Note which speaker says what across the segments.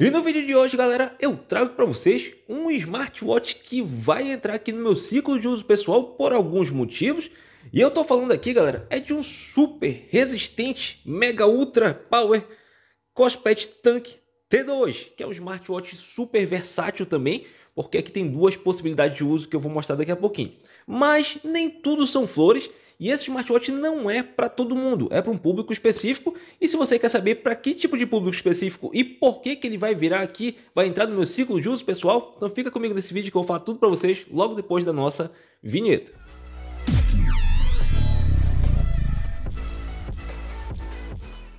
Speaker 1: E no vídeo de hoje, galera, eu trago para vocês um smartwatch que vai entrar aqui no meu ciclo de uso pessoal por alguns motivos. E eu tô falando aqui, galera, é de um super resistente, mega ultra power Cospet Tank T2, que é um smartwatch super versátil também, porque aqui tem duas possibilidades de uso que eu vou mostrar daqui a pouquinho. Mas nem tudo são flores e esse smartwatch não é para todo mundo, é para um público específico. E se você quer saber para que tipo de público específico e por que, que ele vai virar aqui, vai entrar no meu ciclo de uso pessoal, então fica comigo nesse vídeo que eu vou falar tudo para vocês logo depois da nossa vinheta.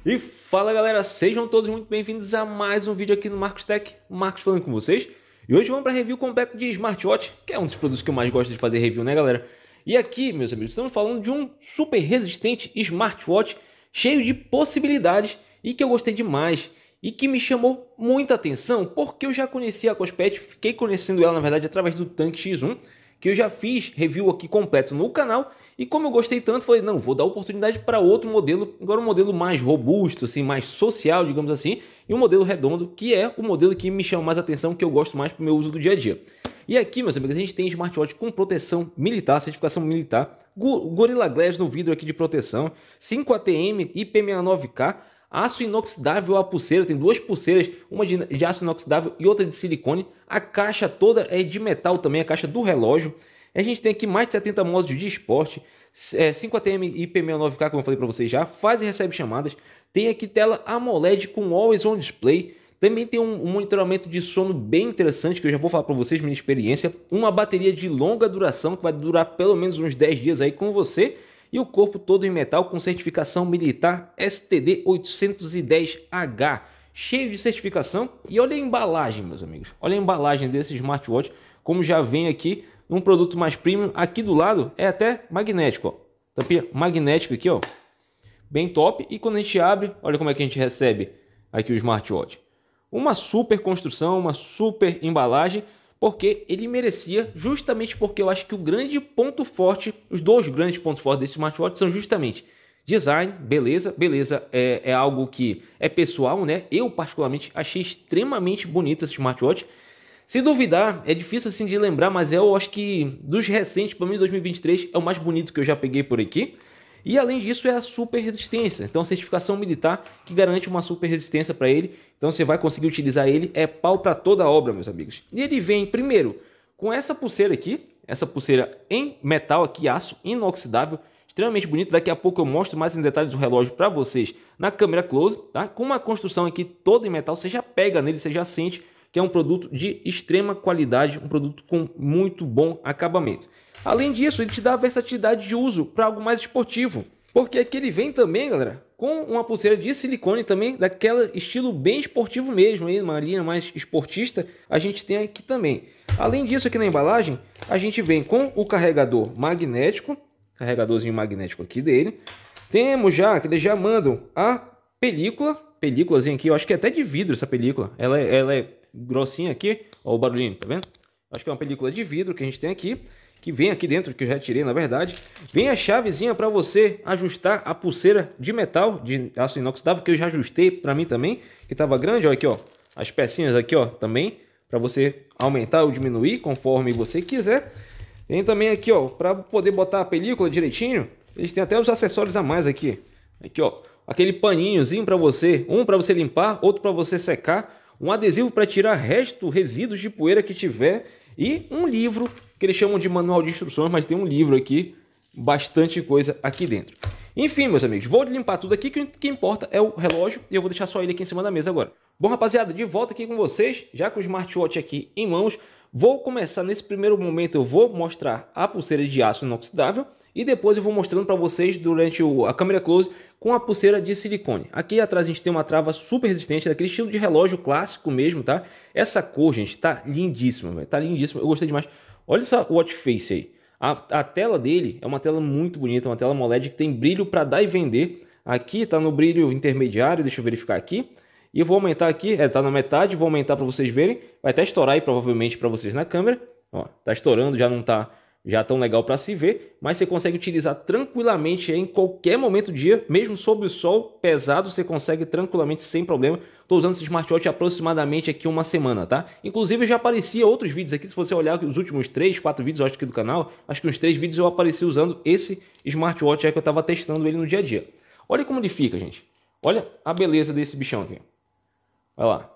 Speaker 1: E fala galera, sejam todos muito bem-vindos a mais um vídeo aqui no Marcos Tech, Marcos falando com vocês. E hoje vamos para review completo de smartwatch, que é um dos produtos que eu mais gosto de fazer review, né galera? E aqui, meus amigos, estamos falando de um super resistente smartwatch cheio de possibilidades e que eu gostei demais e que me chamou muita atenção porque eu já conhecia a Cospet, fiquei conhecendo ela na verdade através do Tank X1 que eu já fiz review aqui completo no canal. E como eu gostei tanto, falei, não, vou dar oportunidade para outro modelo, agora um modelo mais robusto, assim, mais social, digamos assim, e um modelo redondo, que é o modelo que me chama mais atenção, que eu gosto mais para o meu uso do dia a dia. E aqui, meus amigos, a gente tem smartwatch com proteção militar, certificação militar, Gorilla Glass no vidro aqui de proteção, 5 ATM IP69K, Aço inoxidável à pulseira, tem duas pulseiras, uma de, de aço inoxidável e outra de silicone. A caixa toda é de metal também, a caixa do relógio. A gente tem aqui mais de 70 modos de esporte, é, 5ATM IP69K, como eu falei para vocês já, faz e recebe chamadas. Tem aqui tela AMOLED com Always On Display. Também tem um, um monitoramento de sono bem interessante, que eu já vou falar para vocês minha experiência. Uma bateria de longa duração, que vai durar pelo menos uns 10 dias aí com você e o corpo todo em metal com certificação militar STD 810H, cheio de certificação. E olha a embalagem, meus amigos. Olha a embalagem desse smartwatch, como já vem aqui num produto mais premium. Aqui do lado é até magnético, ó. Tampinha magnética aqui, ó. Bem top. E quando a gente abre, olha como é que a gente recebe aqui o smartwatch. Uma super construção, uma super embalagem porque ele merecia, justamente porque eu acho que o grande ponto forte, os dois grandes pontos fortes desse smartwatch são justamente design, beleza, beleza é, é algo que é pessoal, né? Eu particularmente achei extremamente bonito esse smartwatch. Se duvidar, é difícil assim de lembrar, mas eu acho que dos recentes, pelo menos 2023, é o mais bonito que eu já peguei por aqui. E além disso é a super resistência. Então a certificação militar que garante uma super resistência para ele. Então você vai conseguir utilizar ele. É pau para toda obra, meus amigos. E ele vem primeiro com essa pulseira aqui, essa pulseira em metal aqui, aço inoxidável, extremamente bonito. Daqui a pouco eu mostro mais em detalhes o relógio para vocês na câmera close, tá? Com uma construção aqui toda em metal, você já pega nele, você já sente que é um produto de extrema qualidade, um produto com muito bom acabamento. Além disso, ele te dá versatilidade de uso para algo mais esportivo. Porque aqui ele vem também, galera, com uma pulseira de silicone também, daquela estilo bem esportivo mesmo, aí, uma linha mais esportista, a gente tem aqui também. Além disso, aqui na embalagem, a gente vem com o carregador magnético, carregadorzinho magnético aqui dele. Temos já, que eles já mandam a película, películazinha aqui, eu acho que é até de vidro essa película, ela, é, ela é grossinha aqui, ó o barulhinho, tá vendo? Acho que é uma película de vidro que a gente tem aqui que vem aqui dentro, que eu já tirei na verdade, vem a chavezinha para você ajustar a pulseira de metal, de aço inoxidável, que eu já ajustei para mim também, que estava grande, olha aqui ó, as pecinhas aqui ó, também, para você aumentar ou diminuir conforme você quiser. Tem também aqui ó, para poder botar a película direitinho, eles têm até os acessórios a mais aqui, aqui ó, aquele paninhozinho para você, um para você limpar, outro para você secar, um adesivo para tirar resto, resíduos de poeira que tiver e um livro que eles chamam de manual de instruções, mas tem um livro aqui, bastante coisa aqui dentro. Enfim, meus amigos, vou limpar tudo aqui, que o que importa é o relógio e eu vou deixar só ele aqui em cima da mesa agora. Bom, rapaziada, de volta aqui com vocês, já com o smartwatch aqui em mãos, vou começar nesse primeiro momento, eu vou mostrar a pulseira de aço inoxidável e depois eu vou mostrando para vocês durante o, a câmera close com a pulseira de silicone. Aqui atrás a gente tem uma trava super resistente, daquele estilo de relógio clássico mesmo, tá? Essa cor, gente, tá lindíssima, velho, tá lindíssima, eu gostei demais. Olha essa watch face aí. A, a tela dele é uma tela muito bonita, uma tela AMOLED que tem brilho para dar e vender. Aqui está no brilho intermediário, deixa eu verificar aqui. E eu vou aumentar aqui, é, tá na metade, vou aumentar para vocês verem. Vai até estourar aí provavelmente para vocês na câmera. está estourando, já não está já tão legal para se ver, mas você consegue utilizar tranquilamente em qualquer momento do dia, mesmo sob o sol pesado, você consegue tranquilamente sem problema. Estou usando esse smartwatch aproximadamente aqui uma semana, tá? Inclusive já aparecia outros vídeos aqui, se você olhar os últimos 3, 4 vídeos acho que do canal, acho que uns 3 vídeos eu apareci usando esse smartwatch aí que eu estava testando ele no dia a dia. Olha como ele fica, gente. Olha a beleza desse bichão aqui. Olha lá.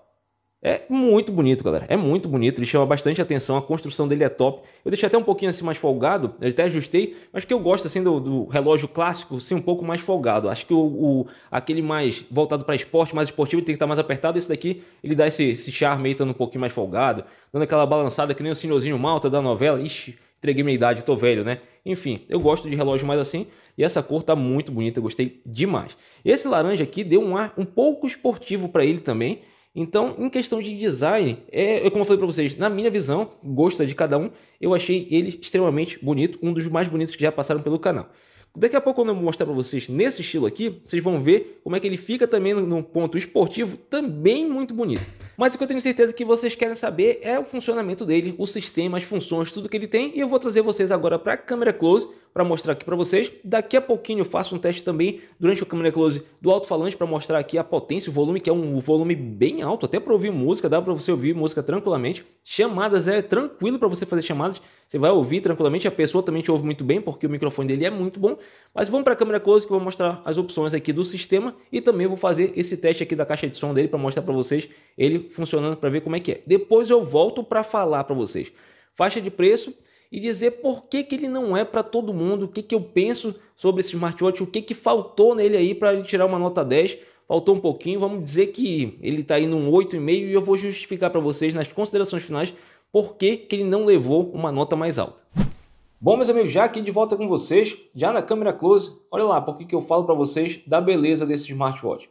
Speaker 1: É muito bonito, galera. É muito bonito. Ele chama bastante atenção. A construção dele é top. Eu deixei até um pouquinho assim mais folgado. Eu até ajustei, mas que eu gosto assim do, do, relógio clássico, assim, um pouco mais folgado. Acho que o, o aquele mais voltado para esporte, mais esportivo, tem que estar tá mais apertado. Esse daqui, ele dá esse, esse charme aí, estando um pouquinho mais folgado, dando aquela balançada que nem o senhorzinho malta da novela. Ixi, entreguei minha idade, tô velho, né? Enfim, eu gosto de relógio mais assim e essa cor tá muito bonita, eu gostei demais. Esse laranja aqui deu um ar um pouco esportivo para ele também. Então, em questão de design, é, é como eu falei para vocês, na minha visão, gosto é de cada um, eu achei ele extremamente bonito, um dos mais bonitos que já passaram pelo canal. Daqui a pouco, quando eu mostrar para vocês nesse estilo aqui, vocês vão ver como é que ele fica também num ponto esportivo, também muito bonito. Mas o que eu tenho certeza que vocês querem saber é o funcionamento dele, o sistema, as funções, tudo que ele tem. E eu vou trazer vocês agora para a câmera close, para mostrar aqui para vocês. Daqui a pouquinho eu faço um teste também durante o câmera close do alto-falante para mostrar aqui a potência, o volume, que é um volume bem alto, até para ouvir música, dá para você ouvir música tranquilamente. Chamadas é tranquilo para você fazer chamadas, você vai ouvir tranquilamente, a pessoa também te ouve muito bem, porque o microfone dele é muito bom. Mas vamos para a câmera close que eu vou mostrar as opções aqui do sistema e também vou fazer esse teste aqui da caixa de som dele para mostrar para vocês ele funcionando para ver como é que é. Depois eu volto para falar para vocês. Faixa de preço e dizer por que, que ele não é para todo mundo, o que, que eu penso sobre esse smartwatch, o que, que faltou nele aí para ele tirar uma nota 10. Faltou um pouquinho, vamos dizer que ele está aí num 8,5 e eu vou justificar para vocês nas considerações finais por que, que ele não levou uma nota mais alta. Bom, meus amigos, já aqui de volta com vocês, já na câmera close, olha lá por que, que eu falo para vocês da beleza desse smartwatch.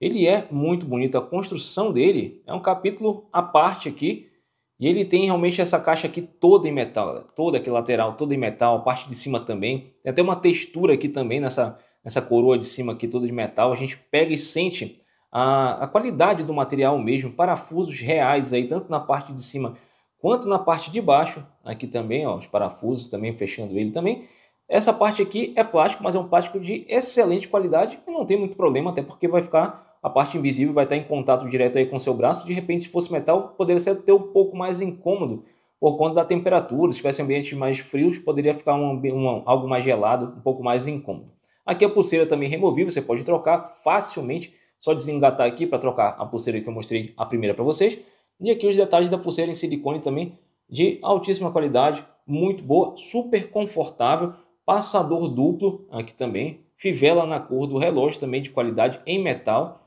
Speaker 1: Ele é muito bonito, a construção dele é um capítulo à parte aqui, e ele tem realmente essa caixa aqui toda em metal, toda aqui lateral, toda em metal, a parte de cima também. Tem até uma textura aqui também nessa, nessa coroa de cima aqui toda de metal. A gente pega e sente a, a qualidade do material mesmo, parafusos reais aí, tanto na parte de cima quanto na parte de baixo. Aqui também, ó, os parafusos também, fechando ele também. Essa parte aqui é plástico, mas é um plástico de excelente qualidade e não tem muito problema, até porque vai ficar a parte invisível vai estar em contato direto aí com seu braço. De repente, se fosse metal, poderia ser até um pouco mais incômodo por conta da temperatura. Se tivesse ambientes mais frios, poderia ficar um, um, algo mais gelado, um pouco mais incômodo. Aqui a pulseira também é removível, você pode trocar facilmente. Só desengatar aqui para trocar a pulseira que eu mostrei a primeira para vocês. E aqui os detalhes da pulseira em silicone também de altíssima qualidade, muito boa, super confortável, passador duplo aqui também, fivela na cor do relógio também de qualidade em metal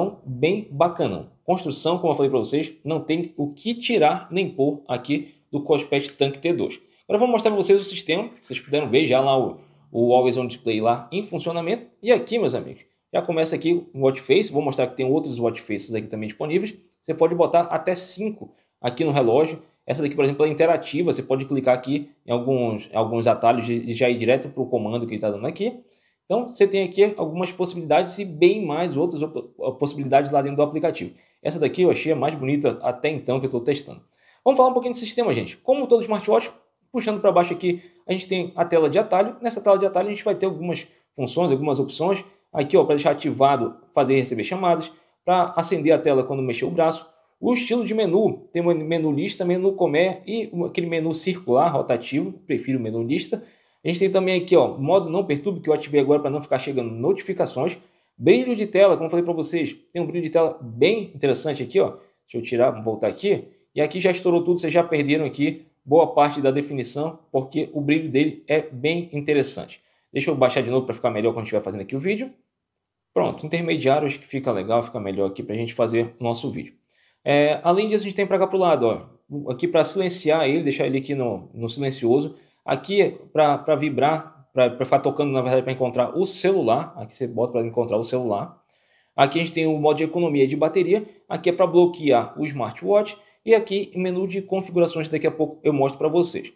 Speaker 1: então, bem bacanão. Construção, como eu falei para vocês, não tem o que tirar nem pôr aqui do Cospet Tank T2. Agora eu vou mostrar para vocês o sistema. Vocês puderam ver já lá o, o Always On Display lá em funcionamento. E aqui, meus amigos, já começa aqui o Watch Face. Vou mostrar que tem outros Watch Faces aqui também disponíveis. Você pode botar até 5 aqui no relógio. Essa daqui, por exemplo, é interativa. Você pode clicar aqui em alguns, em alguns atalhos e já ir direto para o comando que ele está dando aqui. Então, você tem aqui algumas possibilidades e bem mais outras possibilidades lá dentro do aplicativo. Essa daqui eu achei a mais bonita até então que eu estou testando. Vamos falar um pouquinho de sistema, gente. Como todo smartwatch, puxando para baixo aqui, a gente tem a tela de atalho. Nessa tela de atalho, a gente vai ter algumas funções, algumas opções. Aqui, ó, para deixar ativado, fazer e receber chamadas. Para acender a tela quando mexer o braço. O estilo de menu, tem menu lista, menu comer e aquele menu circular rotativo, prefiro o menu lista. A gente tem também aqui, ó, modo não perturbe, que eu ativei agora para não ficar chegando notificações. Brilho de tela, como eu falei para vocês, tem um brilho de tela bem interessante aqui, ó. Deixa eu tirar, voltar aqui. E aqui já estourou tudo, vocês já perderam aqui boa parte da definição, porque o brilho dele é bem interessante. Deixa eu baixar de novo para ficar melhor quando estiver fazendo aqui o vídeo. Pronto, intermediário acho que fica legal, fica melhor aqui para a gente fazer o nosso vídeo. É, além disso, a gente tem para cá para o lado, ó, aqui para silenciar ele, deixar ele aqui no, no silencioso, Aqui, para vibrar, para ficar tocando, na verdade, para encontrar o celular, aqui você bota para encontrar o celular. Aqui a gente tem o modo de economia de bateria, aqui é para bloquear o smartwatch e aqui o menu de configurações, daqui a pouco eu mostro para vocês.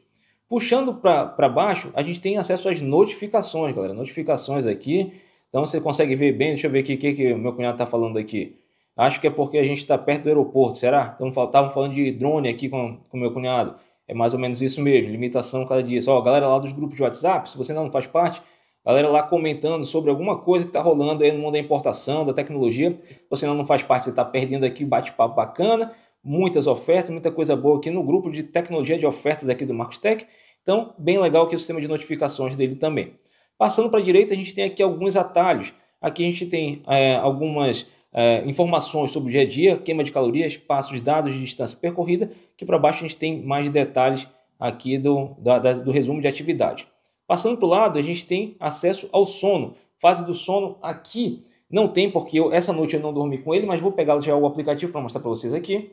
Speaker 1: Puxando para baixo, a gente tem acesso às notificações, galera. Notificações aqui. Então você consegue ver bem. Deixa eu ver aqui o que, que meu cunhado está falando aqui. Acho que é porque a gente está perto do aeroporto, será? Então estavam falando de drone aqui com o meu cunhado. É mais ou menos isso mesmo, limitação cada dia. Só, galera lá dos grupos de WhatsApp, se você não faz parte, galera lá comentando sobre alguma coisa que está rolando aí no mundo da importação, da tecnologia. Você não faz parte, você está perdendo aqui bate-papo bacana, muitas ofertas, muita coisa boa aqui no grupo de tecnologia de ofertas aqui do Marcos Tech. Então, bem legal que o sistema de notificações dele também. Passando para a direita, a gente tem aqui alguns atalhos. Aqui a gente tem é, algumas é, informações sobre o dia a dia, queima de calorias, passos dados de distância percorrida, que para baixo a gente tem mais detalhes aqui do, da, da, do resumo de atividade. Passando para o lado, a gente tem acesso ao sono. Fase do sono aqui não tem, porque eu, essa noite eu não dormi com ele, mas vou pegar já o aplicativo para mostrar para vocês aqui.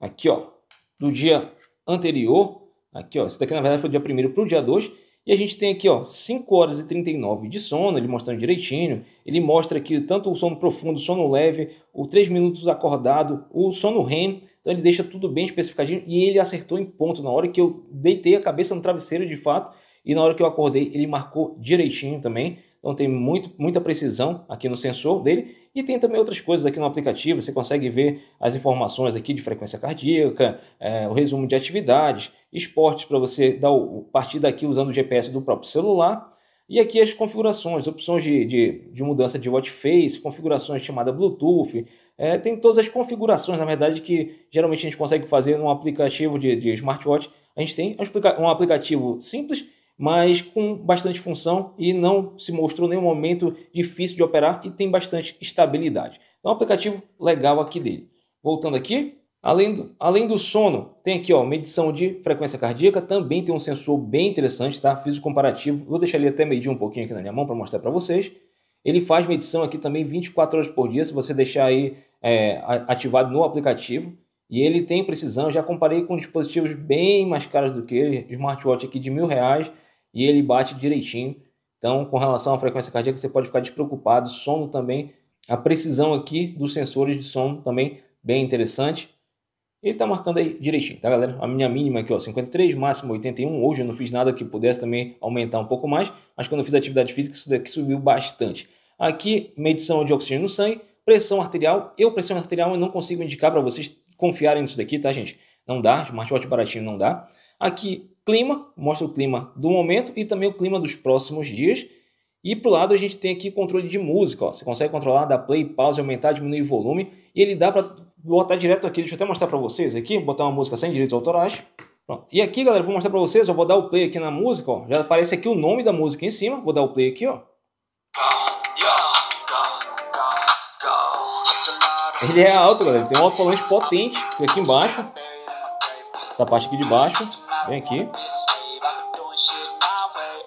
Speaker 1: Aqui, ó, do dia anterior. Aqui, ó, esse daqui na verdade foi do dia 1 para o dia 2 e a gente tem aqui ó, 5 horas e 39 de sono, ele mostrando direitinho. Ele mostra aqui tanto o sono profundo, o sono leve, o 3 minutos acordado, o sono REM. Então ele deixa tudo bem especificadinho e ele acertou em ponto. Na hora que eu deitei a cabeça no travesseiro de fato e na hora que eu acordei ele marcou direitinho também então tem muito, muita precisão aqui no sensor dele e tem também outras coisas aqui no aplicativo, você consegue ver as informações aqui de frequência cardíaca, é, o resumo de atividades, esportes para você dar o, partir daqui usando o GPS do próprio celular, e aqui as configurações, opções de, de, de mudança de watch face, configurações chamada Bluetooth, é, tem todas as configurações, na verdade, que geralmente a gente consegue fazer num aplicativo de, de smartwatch. A gente tem um aplicativo simples mas com bastante função e não se mostrou nenhum momento difícil de operar e tem bastante estabilidade. Então, um aplicativo legal aqui dele. Voltando aqui, além do, além do sono, tem aqui ó, medição de frequência cardíaca, também tem um sensor bem interessante, tá? Fiz o comparativo, vou deixar ele até medir um pouquinho aqui na minha mão para mostrar para vocês. Ele faz medição aqui também 24 horas por dia, se você deixar aí é, ativado no aplicativo. E ele tem precisão, já comparei com dispositivos bem mais caros do que ele, smartwatch aqui de mil reais, e ele bate direitinho. Então, com relação à frequência cardíaca, você pode ficar despreocupado. Sono também, a precisão aqui dos sensores de sono também bem interessante. Ele está marcando aí direitinho, tá galera? A minha mínima aqui, ó, 53, máximo 81. Hoje eu não fiz nada que pudesse também aumentar um pouco mais, mas quando eu fiz atividade física, isso daqui subiu bastante. Aqui, medição de oxigênio no sangue, pressão arterial. Eu, pressão arterial, eu não consigo indicar para vocês confiarem nisso daqui, tá, gente? Não dá, smartwatch baratinho não dá. Aqui, Clima, mostra o clima do momento e também o clima dos próximos dias. E para o lado a gente tem aqui controle de música. Ó. Você consegue controlar, dar play, pause, aumentar, diminuir o volume. E ele dá para botar direto aqui. Deixa eu até mostrar para vocês aqui. Botar uma música sem direitos autorais. Pronto. E aqui, galera, vou mostrar para vocês. Eu vou dar o play aqui na música. Ó. Já aparece aqui o nome da música em cima. Vou dar o play aqui. ó. Ele é alto, galera. Ele tem um alto-falante potente aqui embaixo. Essa parte aqui de baixo. Vem aqui.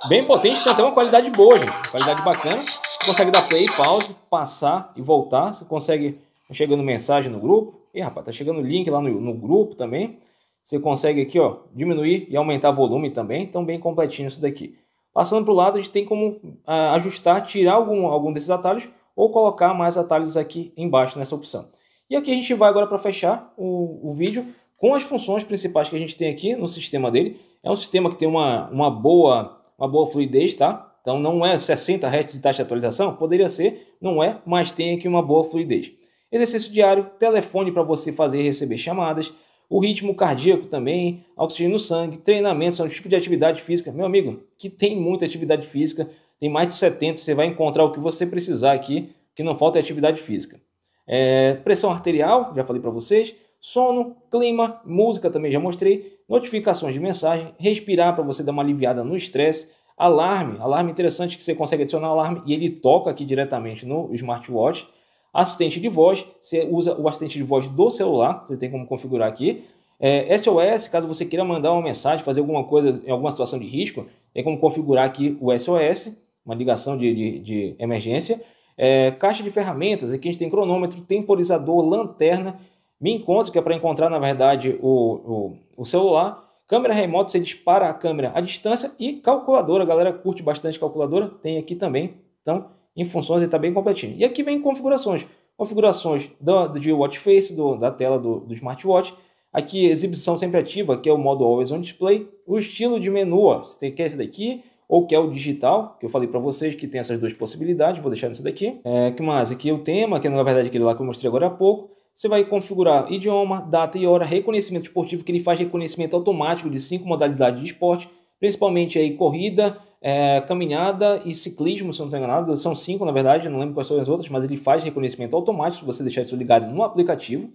Speaker 1: Bem potente, tem até uma qualidade boa, gente. Qualidade bacana. Você consegue dar play, pause, passar e voltar. Você consegue. Tá chegando mensagem no grupo. E rapaz, tá chegando link lá no, no grupo também. Você consegue aqui, ó, diminuir e aumentar volume também. Então, bem completinho isso daqui. Passando para o lado, a gente tem como ah, ajustar, tirar algum, algum desses atalhos ou colocar mais atalhos aqui embaixo nessa opção. E aqui a gente vai agora para fechar o, o vídeo com as funções principais que a gente tem aqui no sistema dele. É um sistema que tem uma, uma, boa, uma boa fluidez, tá? Então não é 60 Hz de taxa de atualização, poderia ser, não é, mas tem aqui uma boa fluidez. Exercício diário, telefone para você fazer e receber chamadas, o ritmo cardíaco também, oxigênio no sangue, treinamento, são um tipo de atividade física. Meu amigo, que tem muita atividade física, tem mais de 70, você vai encontrar o que você precisar aqui, que não falta é atividade física. É, pressão arterial, já falei para vocês, sono, clima, música também já mostrei, notificações de mensagem, respirar para você dar uma aliviada no estresse, alarme, alarme interessante que você consegue adicionar alarme e ele toca aqui diretamente no smartwatch, assistente de voz, você usa o assistente de voz do celular, você tem como configurar aqui, é, SOS, caso você queira mandar uma mensagem, fazer alguma coisa em alguma situação de risco, tem como configurar aqui o SOS, uma ligação de, de, de emergência, é, caixa de ferramentas, aqui a gente tem cronômetro, temporizador, lanterna, me encontro, que é para encontrar, na verdade, o, o, o celular. Câmera remota, você dispara a câmera à distância e calculadora. A galera curte bastante calculadora, tem aqui também. Então, em funções ele está bem completinho. E aqui vem configurações. Configurações do, do, de watch face, do, da tela do, do smartwatch. Aqui, exibição sempre ativa, que é o modo Always on Display. O estilo de menu, ó, você quer esse daqui ou quer o digital, que eu falei para vocês que tem essas duas possibilidades, vou deixar nesse daqui. É, que mais? Aqui o tema, que é, na verdade aquele lá que eu mostrei agora há pouco. Você vai configurar idioma, data e hora, reconhecimento esportivo, que ele faz reconhecimento automático de cinco modalidades de esporte, principalmente aí corrida, é, caminhada e ciclismo, se não estou enganado. São cinco, na verdade, não lembro quais são as outras, mas ele faz reconhecimento automático se você deixar isso ligado no aplicativo.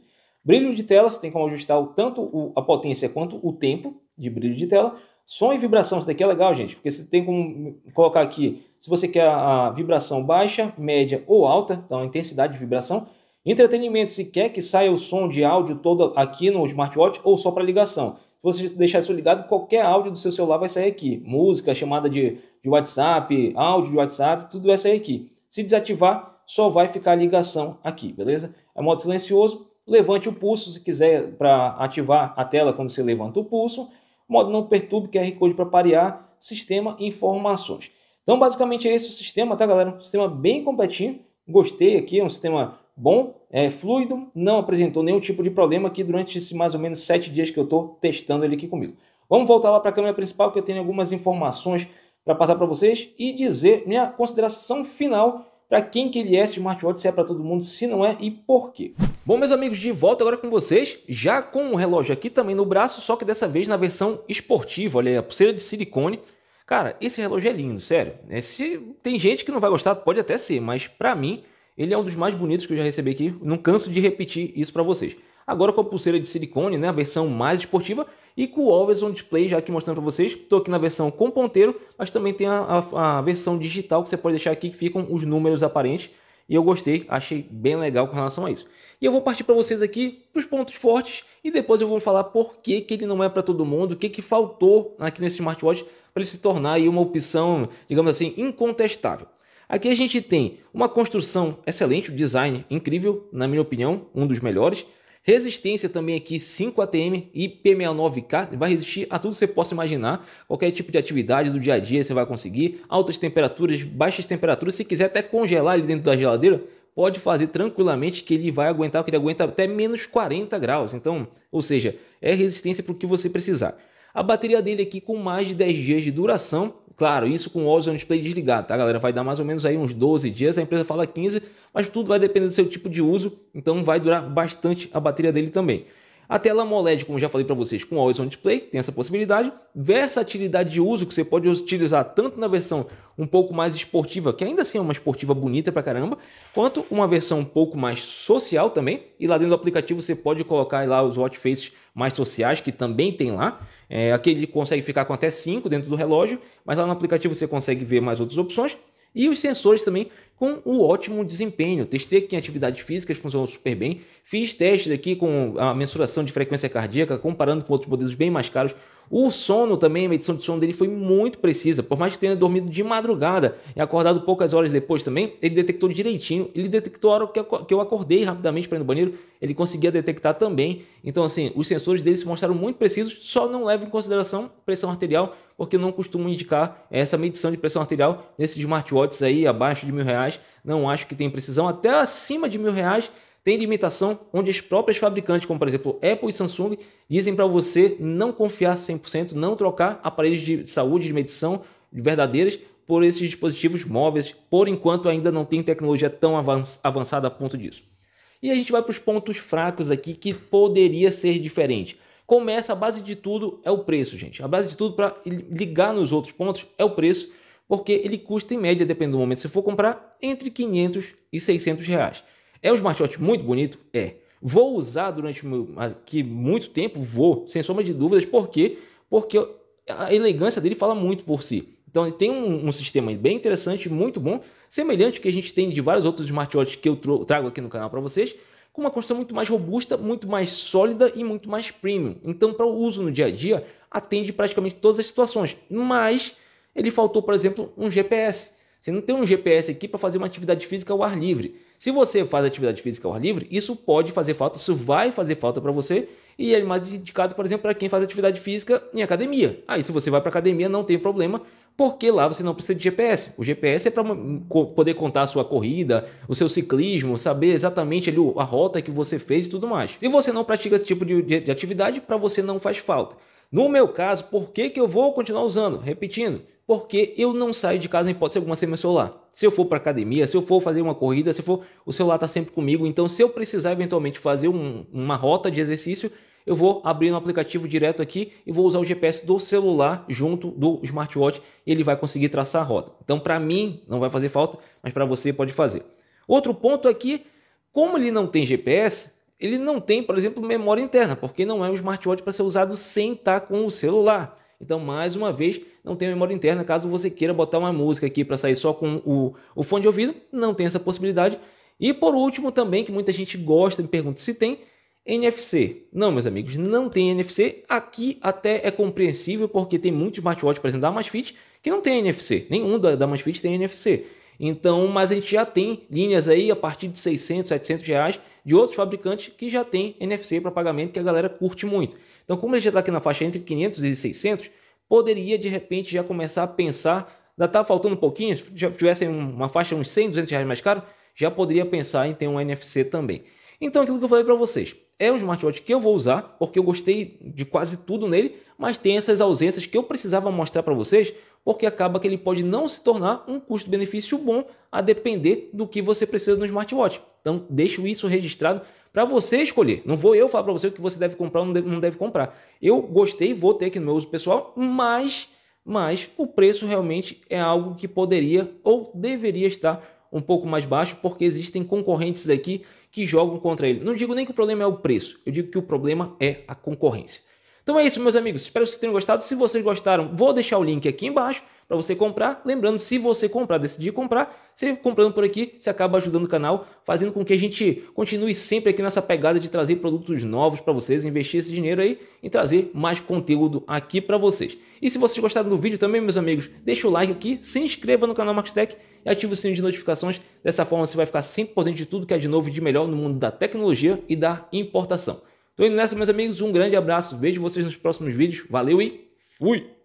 Speaker 1: Brilho de tela, você tem como ajustar tanto a potência quanto o tempo de brilho de tela. Som e vibração, isso daqui é legal, gente, porque você tem como colocar aqui se você quer a vibração baixa, média ou alta, então a intensidade de vibração. Entretenimento, se quer que saia o som de áudio todo aqui no smartwatch ou só para ligação. Se você deixar isso ligado, qualquer áudio do seu celular vai sair aqui. Música, chamada de, de WhatsApp, áudio de WhatsApp, tudo vai sair aqui. Se desativar, só vai ficar a ligação aqui, beleza? É modo silencioso. Levante o pulso se quiser para ativar a tela quando você levanta o pulso. Modo não perturbe, QR Code para parear, sistema e informações. Então, basicamente, é esse o sistema, tá, galera? Um sistema bem completinho. Gostei aqui, é um sistema bom, é fluido, não apresentou nenhum tipo de problema aqui durante esses mais ou menos sete dias que eu estou testando ele aqui comigo. Vamos voltar lá para a câmera principal que eu tenho algumas informações para passar para vocês e dizer minha consideração final para quem que ele é esse smartwatch, se é para todo mundo, se não é e por quê. Bom, meus amigos, de volta agora com vocês, já com o relógio aqui também no braço, só que dessa vez na versão esportiva, olha aí, a pulseira de silicone. Cara, esse relógio é lindo, sério. Esse, tem gente que não vai gostar, pode até ser, mas para mim ele é um dos mais bonitos que eu já recebi aqui. Não canso de repetir isso para vocês. Agora com a pulseira de silicone, né, a versão mais esportiva, e com o Always On Display, já aqui mostrando para vocês. Estou aqui na versão com ponteiro, mas também tem a, a, a, versão digital que você pode deixar aqui, que ficam os números aparentes. E eu gostei, achei bem legal com relação a isso. E eu vou partir para vocês aqui para os pontos fortes e depois eu vou falar por que, que ele não é para todo mundo, o que, que faltou aqui nesse smartwatch para ele se tornar uma opção, digamos assim, incontestável. Aqui a gente tem uma construção excelente, o design incrível, na minha opinião, um dos melhores. Resistência também aqui 5 ATM e P69K, vai resistir a tudo que você possa imaginar, qualquer tipo de atividade do dia a dia você vai conseguir, altas temperaturas, baixas temperaturas, se quiser até congelar ele dentro da geladeira, pode fazer tranquilamente que ele vai aguentar, que ele aguenta até menos 40 graus, então, ou seja, é resistência para o que você precisar. A bateria dele aqui com mais de 10 dias de duração, Claro, isso com o Always On Display desligado, tá galera? Vai dar mais ou menos aí uns 12 dias, a empresa fala 15, mas tudo vai depender do seu tipo de uso, então vai durar bastante a bateria dele também. A tela AMOLED, como já falei para vocês, com Always On Display, tem essa possibilidade. Versatilidade de uso, que você pode utilizar tanto na versão um pouco mais esportiva, que ainda assim é uma esportiva bonita pra caramba, quanto uma versão um pouco mais social também. E lá dentro do aplicativo você pode colocar lá os watch faces mais sociais, que também tem lá. É, aqui ele consegue ficar com até 5 dentro do relógio, mas lá no aplicativo você consegue ver mais outras opções. E os sensores também com o um ótimo desempenho. Testei aqui em atividades físicas, funcionou super bem. Fiz testes aqui com a mensuração de frequência cardíaca, comparando com outros modelos bem mais caros o sono também, a medição de sono dele foi muito precisa. Por mais que tenha dormido de madrugada e acordado poucas horas depois também, ele detectou direitinho. Ele detectou a hora que eu acordei rapidamente para ir no banheiro, ele conseguia detectar também. Então, assim, os sensores dele se mostraram muito precisos, só não leva em consideração pressão arterial, porque eu não costumo indicar essa medição de pressão arterial nesses smartwatches aí abaixo de mil reais. Não acho que tem precisão. Até acima de mil reais tem limitação onde as próprias fabricantes, como por exemplo Apple e Samsung, dizem para você não confiar 100%, não trocar aparelhos de saúde, de medição verdadeiras por esses dispositivos móveis. Por enquanto, ainda não tem tecnologia tão avançada a ponto disso. E a gente vai para os pontos fracos aqui que poderia ser diferente. Começa a base de tudo é o preço, gente. A base de tudo para ligar nos outros pontos é o preço, porque ele custa em média, dependendo do momento, se for comprar, entre 500 e 600 reais. É um smartwatch muito bonito? É. Vou usar durante meu, aqui muito tempo? Vou, sem sombra de dúvidas. Por quê? Porque a elegância dele fala muito por si. Então ele tem um, um, sistema bem interessante, muito bom, semelhante ao que a gente tem de vários outros smartwatches que eu trago aqui no canal para vocês, com uma construção muito mais robusta, muito mais sólida e muito mais premium. Então, para o uso no dia a dia, atende praticamente todas as situações. Mas ele faltou, por exemplo, um GPS. Você não tem um GPS aqui para fazer uma atividade física ao ar livre. Se você faz atividade física ao ar livre, isso pode fazer falta, isso vai fazer falta para você e é mais indicado, por exemplo, para quem faz atividade física em academia. Aí, se você vai para academia, não tem problema, porque lá você não precisa de GPS. O GPS é para poder contar a sua corrida, o seu ciclismo, saber exatamente ali a rota que você fez e tudo mais. Se você não pratica esse tipo de, de, de atividade, para você não faz falta. No meu caso, por que, que eu vou continuar usando? Repetindo, porque eu não saio de casa em hipótese alguma sem meu celular. Se eu for para academia, se eu for fazer uma corrida, se for, o celular está sempre comigo. Então, se eu precisar eventualmente fazer um, uma rota de exercício, eu vou abrir um aplicativo direto aqui e vou usar o GPS do celular junto do smartwatch e ele vai conseguir traçar a rota. Então, para mim não vai fazer falta, mas para você pode fazer. Outro ponto aqui, é como ele não tem GPS, ele não tem, por exemplo, memória interna, porque não é um smartwatch para ser usado sem estar tá com o celular. Então, mais uma vez, não tem memória interna. Caso você queira botar uma música aqui para sair só com o, o fone de ouvido, não tem essa possibilidade. E por último, também, que muita gente gosta, me pergunta se tem, NFC. Não, meus amigos, não tem NFC. Aqui até é compreensível, porque tem muitos smartwatch, por exemplo, da Amazfit, que não tem NFC. Nenhum da, da Amazfit tem NFC. Então, mas a gente já tem linhas aí a partir de 600, 700 reais de outros fabricantes que já tem NFC para pagamento que a galera curte muito. Então, como ele já está aqui na faixa entre 500 e 600, poderia de repente já começar a pensar, já está faltando um pouquinho, se já tivesse uma faixa uns 100, 200 reais mais caro, já poderia pensar em ter um NFC também. Então, aquilo que eu falei para vocês, é um smartwatch que eu vou usar, porque eu gostei de quase tudo nele, mas tem essas ausências que eu precisava mostrar para vocês, porque acaba que ele pode não se tornar um custo-benefício bom a depender do que você precisa no smartwatch. Então, deixo isso registrado para você escolher. Não vou eu falar para você o que você deve comprar ou não deve, comprar. Eu gostei, vou ter aqui no meu uso pessoal, mas, mas o preço realmente é algo que poderia ou deveria estar um pouco mais baixo, porque existem concorrentes aqui que jogam contra ele. Não digo nem que o problema é o preço, eu digo que o problema é a concorrência. Então é isso, meus amigos. Espero que vocês tenham gostado. Se vocês gostaram, vou deixar o link aqui embaixo para você comprar. Lembrando, se você comprar, decidir comprar, você comprando por aqui, você acaba ajudando o canal, fazendo com que a gente continue sempre aqui nessa pegada de trazer produtos novos para vocês, investir esse dinheiro aí e trazer mais conteúdo aqui para vocês. E se vocês gostaram do vídeo também, meus amigos, deixa o like aqui, se inscreva no canal Marcos Tech e ative o sininho de notificações. Dessa forma você vai ficar sempre por dentro de tudo que é de novo e de melhor no mundo da tecnologia e da importação. Tô indo nessa, meus amigos. Um grande abraço. Vejo vocês nos próximos vídeos. Valeu e fui!